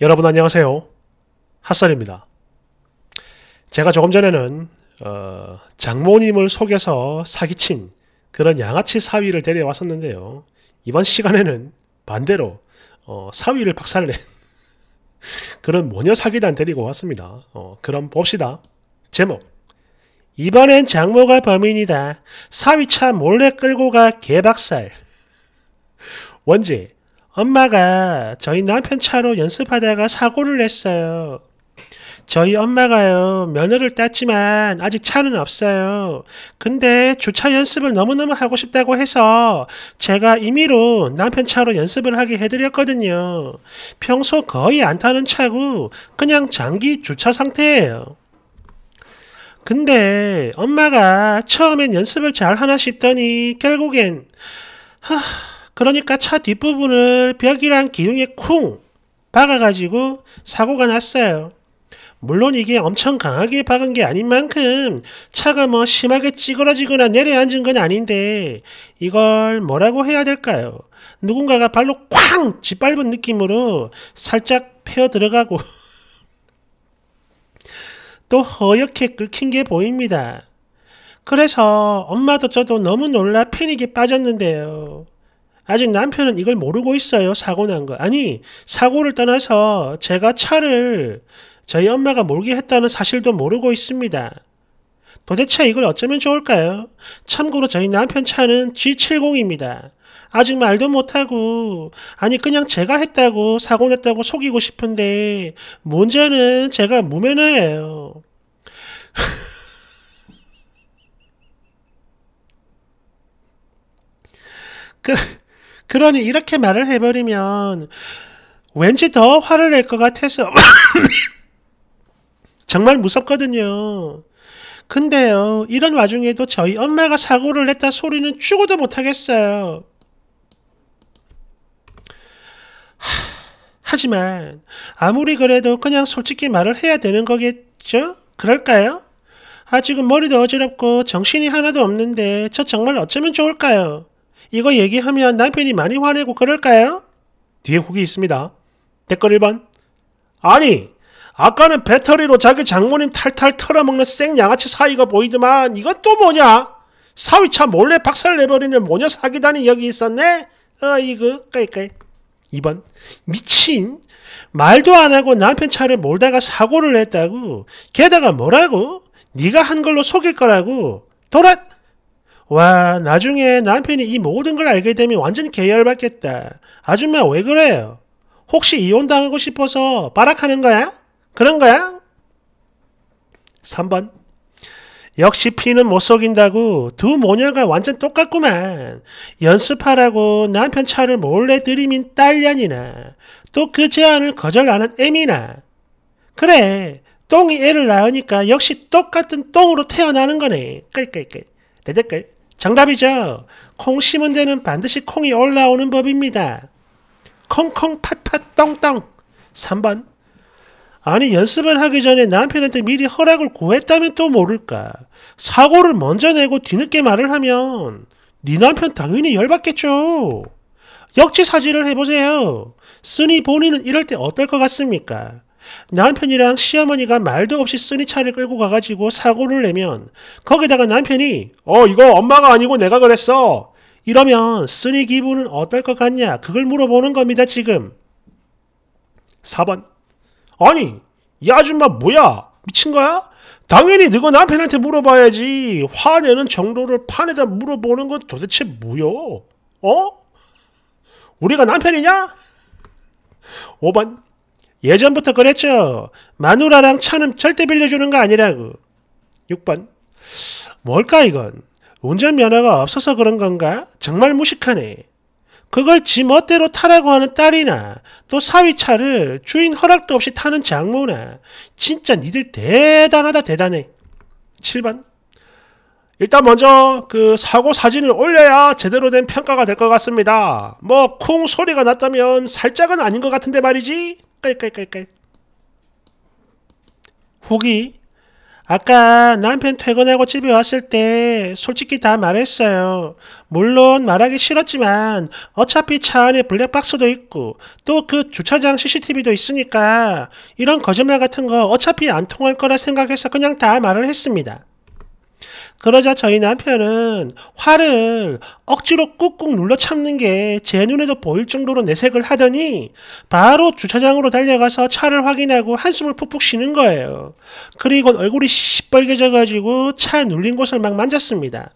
여러분 안녕하세요. 핫살입니다 제가 조금 전에는 어, 장모님을 속여서 사기친 그런 양아치 사위를 데려왔었는데요. 이번 시간에는 반대로 어, 사위를 박살낸 그런 모녀 사기단 데리고 왔습니다. 어, 그럼 봅시다. 제목 이번엔 장모가 범인이다. 사위차 몰래 끌고 가 개박살 원제 엄마가 저희 남편 차로 연습하다가 사고를 냈어요. 저희 엄마가요, 면허를 땄지만 아직 차는 없어요. 근데 주차 연습을 너무너무 하고 싶다고 해서 제가 임의로 남편 차로 연습을 하게 해드렸거든요. 평소 거의 안 타는 차고 그냥 장기 주차 상태예요. 근데 엄마가 처음엔 연습을 잘 하나 싶더니 결국엔, 하, 그러니까 차 뒷부분을 벽이랑 기둥에 쿵 박아가지고 사고가 났어요. 물론 이게 엄청 강하게 박은 게 아닌 만큼 차가 뭐 심하게 찌그러지거나 내려앉은 건 아닌데 이걸 뭐라고 해야 될까요? 누군가가 발로 쾅 짓밟은 느낌으로 살짝 펴 들어가고 또 허옇게 긁힌 게 보입니다. 그래서 엄마도 저도 너무 놀라 패닉에 빠졌는데요. 아직 남편은 이걸 모르고 있어요. 사고 난 거. 아니, 사고를 떠나서 제가 차를 저희 엄마가 몰게 했다는 사실도 모르고 있습니다. 도대체 이걸 어쩌면 좋을까요? 참고로 저희 남편 차는 G70입니다. 아직 말도 못하고, 아니, 그냥 제가 했다고, 사고 냈다고 속이고 싶은데, 문제는 제가 무면허예요. 그, 그러니 이렇게 말을 해버리면 왠지 더 화를 낼 것 같아서 정말 무섭거든요. 근데요, 이런 와중에도 저희 엄마가 사고를 냈다 소리는 죽어도 못하겠어요. 하, 지만 아무리 그래도 그냥 솔직히 말을 해야 되는 거겠죠? 그럴까요? 아, 직은 머리도 어지럽고 정신이 하나도 없는데 저 정말 어쩌면 좋을까요? 이거 얘기하면 남편이 많이 화내고 그럴까요? 뒤에 후기 있습니다. 댓글 1번. 아니, 아까는 배터리로 자기 장모님 탈탈 털어먹는 생 양아치 사이가 보이더만 이것도 뭐냐? 사위차 몰래 박살내버리는 모녀 사기단이 여기 있었네? 어이구, 깔깔 2번. 미친. 말도 안 하고 남편 차를 몰다가 사고를 냈다고. 게다가 뭐라고? 네가 한 걸로 속일 거라고. 도랏! 와, 나중에 남편이 이 모든 걸 알게 되면 완전 계열받겠다. 아줌마 왜 그래요? 혹시 이혼당하고 싶어서 발악하는 거야? 그런 거야? 3번. 역시 피는 못 속인다고 두 모녀가 완전 똑같구만. 연습하라고 남편 차를 몰래 들이민 딸년이나 또 그 제안을 거절하는 애미나. 그래, 똥이 애를 낳으니까 역시 똑같은 똥으로 태어나는 거네. 끌끌끌. 대댓글. 정답이죠. 콩 심은 데는 반드시 콩이 올라오는 법입니다. 콩콩 팥팥 똥똥 3번 아니 연습을 하기 전에 남편한테 미리 허락을 구했다면 또 모를까. 사고를 먼저 내고 뒤늦게 말을 하면 네 남편 당연히 열받겠죠. 역지사지를 해보세요. 쓰니 본인은 이럴 때 어떨 것 같습니까? 남편이랑 시어머니가 말도 없이 쓰니 차를 끌고 가가지고 사고를 내면 거기다가 남편이 어 이거 엄마가 아니고 내가 그랬어 이러면 쓰니 기분은 어떨 것 같냐 그걸 물어보는 겁니다 지금 4번 아니 이 아줌마 뭐야 미친 거야? 당연히 너가 남편한테 물어봐야지 화내는 정도를 판에다 물어보는 건 도대체 뭐요? 어? 우리가 남편이냐? 5번 예전부터 그랬죠. 마누라랑 차는 절대 빌려주는 거 아니라고. 6번. 뭘까 이건? 운전면허가 없어서 그런 건가? 정말 무식하네. 그걸 지 멋대로 타라고 하는 딸이나 또 사위차를 주인 허락도 없이 타는 장모나 진짜 니들 대단하다 대단해. 7번. 일단 먼저 그 사고 사진을 올려야 제대로 된 평가가 될 것 같습니다. 뭐 쿵 소리가 났다면 살짝은 아닌 것 같은데 말이지. 끌끌끌끌 호기 아까 남편 퇴근하고 집에 왔을 때 솔직히 다 말했어요. 물론 말하기 싫었지만 어차피 차 안에 블랙박스도 있고 또 그 주차장 CCTV도 있으니까 이런 거짓말 같은 거 어차피 안 통할 거라 생각해서 그냥 다 말을 했습니다. 그러자 저희 남편은 화를 억지로 꾹꾹 눌러 참는 게 제 눈에도 보일 정도로 내색을 하더니 바로 주차장으로 달려가서 차를 확인하고 한숨을 푹푹 쉬는 거예요. 그리고 얼굴이 시뻘개져가지고 차 눌린 곳을 막 만졌습니다.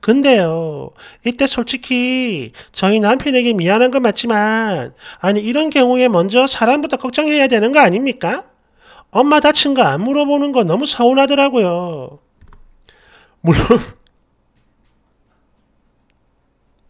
근데요, 이때 솔직히 저희 남편에게 미안한 건 맞지만, 아니, 이런 경우에 먼저 사람부터 걱정해야 되는 거 아닙니까? 엄마 다친 거 안 물어보는 거 너무 서운하더라고요. 물론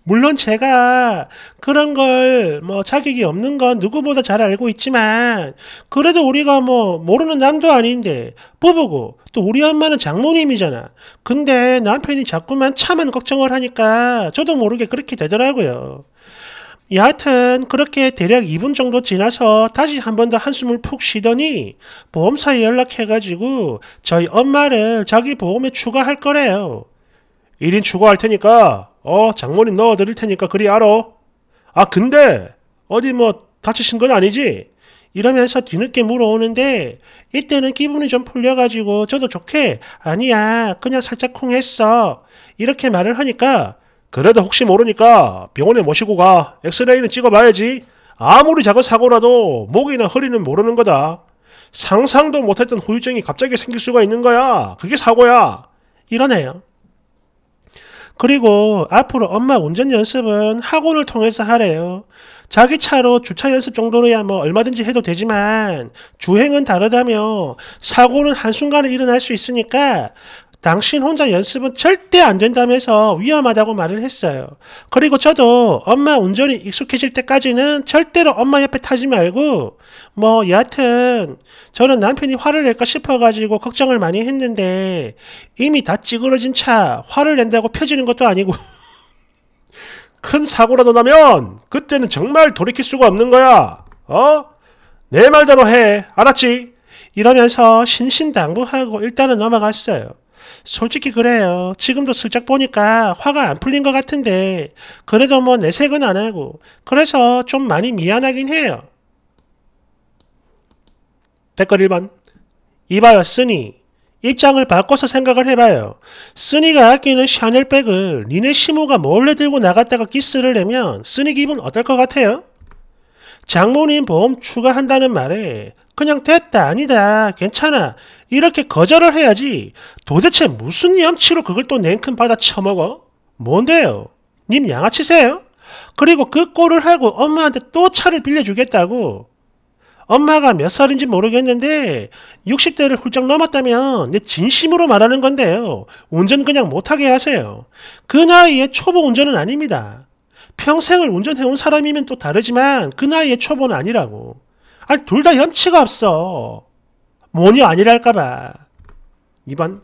물론 제가 그런 걸 뭐 자격이 없는 건 누구보다 잘 알고 있지만 그래도 우리가 뭐 모르는 남도 아닌데 부부고 또 우리 엄마는 장모님이잖아. 근데 남편이 자꾸만 차만 걱정을 하니까 저도 모르게 그렇게 되더라고요. 예, 여하튼 그렇게 대략 2분 정도 지나서 다시 한 번 더 한숨을 푹 쉬더니 보험사에 연락해가지고 저희 엄마를 자기 보험에 추가할 거래요. 1인 추가할 테니까 어 장모님 넣어드릴 테니까 그리 알아. 아 근데 어디 뭐 다치신 건 아니지? 이러면서 뒤늦게 물어오는데 이때는 기분이 좀 풀려가지고 저도 좋게 아니야 그냥 살짝 쿵했어 이렇게 말을 하니까 그래도 혹시 모르니까 병원에 모시고 가. 엑스레이는 찍어봐야지. 아무리 작은 사고라도 목이나 허리는 모르는 거다. 상상도 못했던 후유증이 갑자기 생길 수가 있는 거야. 그게 사고야. 이러네요. 그리고 앞으로 엄마 운전 연습은 학원을 통해서 하래요. 자기 차로 주차 연습 정도로야 뭐 얼마든지 해도 되지만 주행은 다르다며 사고는 한순간에 일어날 수 있으니까 당신 혼자 연습은 절대 안 된다면서 위험하다고 말을 했어요. 그리고 저도 엄마 운전이 익숙해질 때까지는 절대로 엄마 옆에 타지 말고 뭐 여하튼 저는 남편이 화를 낼까 싶어가지고 걱정을 많이 했는데 이미 다 찌그러진 차 화를 낸다고 펴지는 것도 아니고 큰 사고라도 나면 그때는 정말 돌이킬 수가 없는 거야. 어? 내 말대로 해. 알았지? 이러면서 신신당부하고 일단은 넘어갔어요. 솔직히 그래요. 지금도 슬쩍 보니까 화가 안 풀린 것 같은데 그래도 뭐 내색은 안 하고 그래서 좀 많이 미안하긴 해요. 댓글 1번 이봐요 쓰니 입장을 바꿔서 생각을 해봐요. 쓰니가 아끼는 샤넬백을 니네 시모가 몰래 들고 나갔다가 기스를 내면 쓰니 기분 어떨 것 같아요? 장모님 보험 추가한다는 말에 그냥 됐다, 아니다, 괜찮아. 이렇게 거절을 해야지. 도대체 무슨 염치로 그걸 또 냉큼 받아 처먹어 뭔데요? 님 양아치세요? 그리고 그 꼴을 하고 엄마한테 또 차를 빌려주겠다고. 엄마가 몇 살인지 모르겠는데 60대를 훌쩍 넘었다면 내 진심으로 말하는 건데요. 운전 그냥 못하게 하세요. 그 나이에 초보 운전은 아닙니다. 평생을 운전해온 사람이면 또 다르지만 그 나이에 초보는 아니라고. 아니 둘다 현치가 없어. 뭐니 아니랄까봐. 2번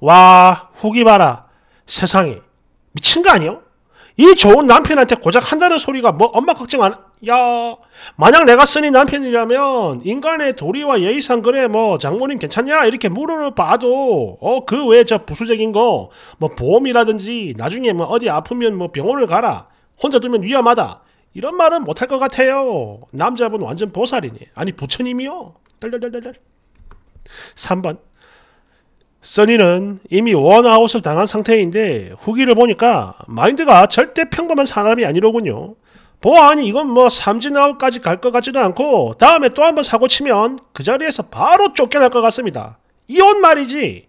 와 후기 봐라. 세상에 미친 거 아니요? 이 좋은 남편한테 고작 한다는 소리가 뭐 엄마 걱정 안, 야, 만약 내가 쓰니 남편이라면 인간의 도리와 예의상 그래, 뭐, 장모님 괜찮냐? 이렇게 물어는 봐도, 어, 그 외에 저 부수적인 거, 뭐, 보험이라든지, 나중에 뭐, 어디 아프면 뭐, 병원을 가라. 혼자 두면 위험하다. 이런 말은 못할 것 같아요. 남자분 완전 보살이니. 아니 부처님이요. 덜덜덜덜. 3번 써니는 이미 원아웃을 당한 상태인데 후기를 보니까 마인드가 절대 평범한 사람이 아니로군요. 보안이 이건 뭐 삼진아웃까지 갈 것 같지도 않고 다음에 또 한 번 사고 치면 그 자리에서 바로 쫓겨날 것 같습니다. 이혼 말이지.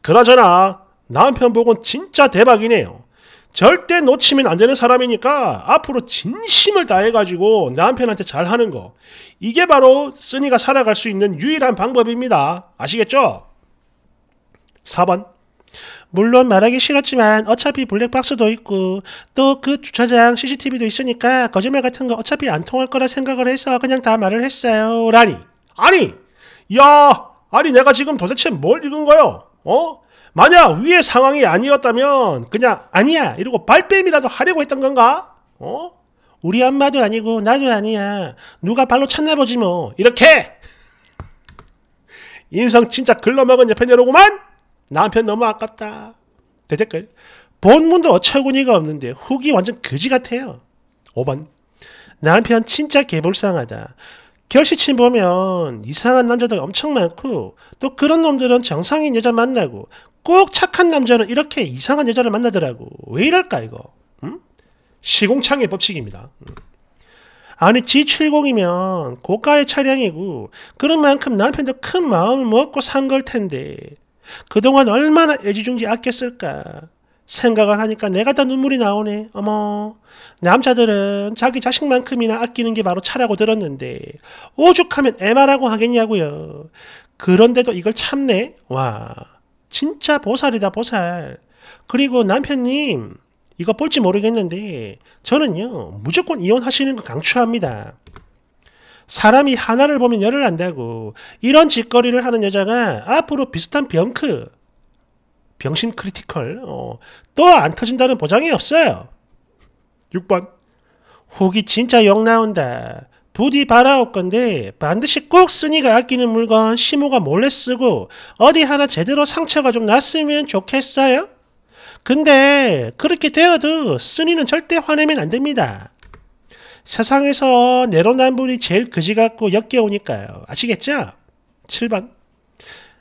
그나저나 남편 복은 진짜 대박이네요. 절대 놓치면 안 되는 사람이니까 앞으로 진심을 다해가지고 남편한테 잘하는 거. 이게 바로 쓰니가 살아갈 수 있는 유일한 방법입니다. 아시겠죠? 4번. 물론 말하기 싫었지만 어차피 블랙박스도 있고 또 그 주차장 CCTV도 있으니까 거짓말 같은 거 어차피 안 통할 거라 생각을 해서 그냥 다 말을 했어요. 라니. 아니! 야! 아니 내가 지금 도대체 뭘 읽은 거요? 어? 만약 위의 상황이 아니었다면 그냥 아니야 이러고 발뺌이라도 하려고 했던 건가? 어? 우리 엄마도 아니고 나도 아니야 누가 발로 찼나 보지 뭐 이렇게 인성 진짜 글러먹은 옆에 내려오고만 남편 너무 아깝다 대댓글 본문도 어처구니가 없는데 후기 완전 거지 같아요 5번 남편 진짜 개불쌍하다 결시친 보면 이상한 남자들 엄청 많고 또 그런 놈들은 정상인 여자 만나고 꼭 착한 남자는 이렇게 이상한 여자를 만나더라고. 왜 이럴까 이거? 음? 시공창의 법칙입니다. 음. 아니 G70이면 고가의 차량이고 그런 만큼 남편도 큰 마음을 먹고 산 걸 텐데 그동안 얼마나 애지중지 아꼈을까. 생각을 하니까 내가 다 눈물이 나오네. 어머. 남자들은 자기 자식만큼이나 아끼는 게 바로 차라고 들었는데, 오죽하면 애마라고 하겠냐고요. 그런데도 이걸 참네? 와. 진짜 보살이다, 보살. 그리고 남편님, 이거 볼지 모르겠는데, 저는요, 무조건 이혼하시는 거 강추합니다. 사람이 하나를 보면 열을 안다고 이런 짓거리를 하는 여자가 앞으로 비슷한 병크 병신 크리티컬 어, 또안 터진다는 보장이 없어요. 6번 혹이 진짜 역 나온다. 부디 바라올 건데 반드시 꼭 쓰니가 아끼는 물건 시모가 몰래 쓰고 어디 하나 제대로 상처가 좀 났으면 좋겠어요. 근데 그렇게 되어도 쓰니는 절대 화내면 안 됩니다. 세상에서 내로남불이 제일 그지 같고 역겨우니까요. 아시겠죠? 7번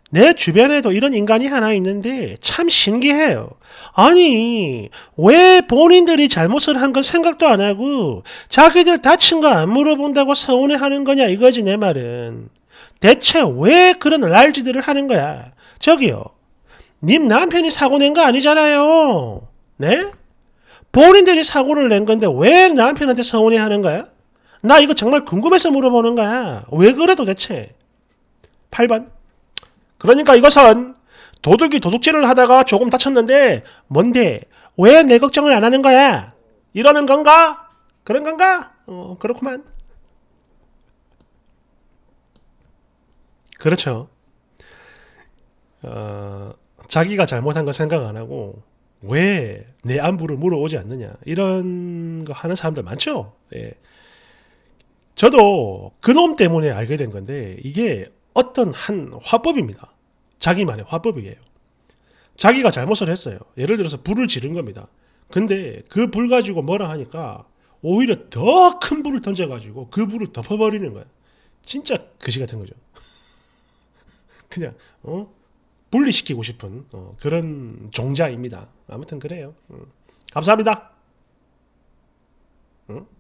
내 주변에도 이런 인간이 하나 있는데 참 신기해요. 아니, 왜 본인들이 잘못을 한 건 생각도 안 하고 자기들 다친 거 안 물어본다고 서운해 하는 거냐 이거지 내 말은. 대체 왜 그런 랄지들을 하는 거야? 저기요. 님 남편이 사고 낸 거 아니잖아요. 네? 본인들이 사고를 낸 건데 왜 남편한테 서운해 하는 거야? 나 이거 정말 궁금해서 물어보는 거야. 왜 그래 도대체? 8번. 그러니까 이것은 도둑이 도둑질을 하다가 조금 다쳤는데 뭔데 왜 내 걱정을 안 하는 거야? 이러는 건가? 그런 건가? 어, 그렇구만. 그렇죠. 어, 자기가 잘못한 거 생각 안 하고 왜 내 안부를 물어오지 않느냐 이런 거 하는 사람들 많죠. 예. 저도 그놈 때문에 알게 된 건데 이게 어떤 한 화법입니다. 자기만의 화법이에요. 자기가 잘못을 했어요. 예를 들어서 불을 지른 겁니다. 근데 그 불 가지고 뭐라 하니까 오히려 더 큰 불을 던져가지고 그 불을 덮어버리는 거야. 진짜 그지 같은 거죠. 그냥 어? 분리시키고 싶은 어, 그런 종자입니다. 아무튼 그래요. 음. 감사합니다. 응? 음.